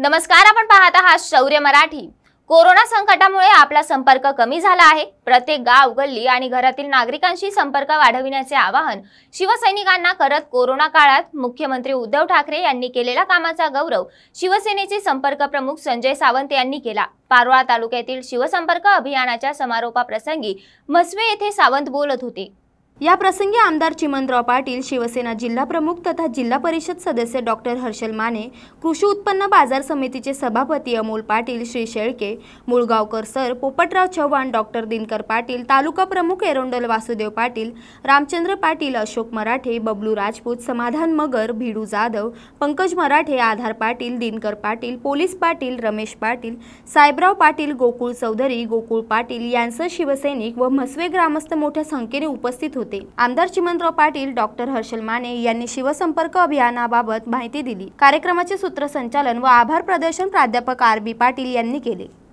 नमस्कार आपण पाहत आहात शौर्य मराठी कोरोना संकटामुळे आपला संपर्क कमी झाला आहे प्रत्येक गाव गल्ली आणि घरातील नागरिकांशी संपर्क वाढविण्याचे आवाहन शिवसैनिकांना करत कोरोना काळात मुख्यमंत्री उद्धव ठाकरे यांनी केलेल्या कामाचा गौरव शिवसेनेचे संपर्क प्रमुख संजय सावंत यांनी केला पारोळा तालुक्यातील शिवसंपर्क अभियानाच्या समारोपाप्रसंगी म्हसवे येथे सावंत बोलत होते या प्रसंगी आमदार चिमनराव पाटील शिवसेना जिल्हा प्रमुख तथा जिल्हा परिषद सदस्य डॉक्टर हर्षल माने कृषी उत्पन्न बाजार समितीचे सभापती अमोल पाटील श्री शेळके मुळगावकर सर पोपटराव चव्हाण डॉक्टर दिनकर पाटील तालुका प्रमुख एरोंडल वासुदेव पाटील रामचंद्र पाटील अशोक मराठे बबलू राजपूत समाधान मगर भिडू जाधव पंकज मराठे आधार पाटील दिनकर पाटील पोलीस पाटील रमेश पाटील साहेबराव पाटील गोकुळ चौधरी गोकुळ पाटील यांचं शिवसैनिक व म्हसवे ग्रामस्थ मोठ्या संख्येने उपस्थित होते होते आमदार चिमनराव पाटील डॉक्टर हर्षल माने यांनी शिवसंपर्क अभियानाबाबत माहिती दिली कार्यक्रमाचे सूत्रसंचालन व आभार प्रदर्शन प्राध्यापक आर बी पाटील यांनी केले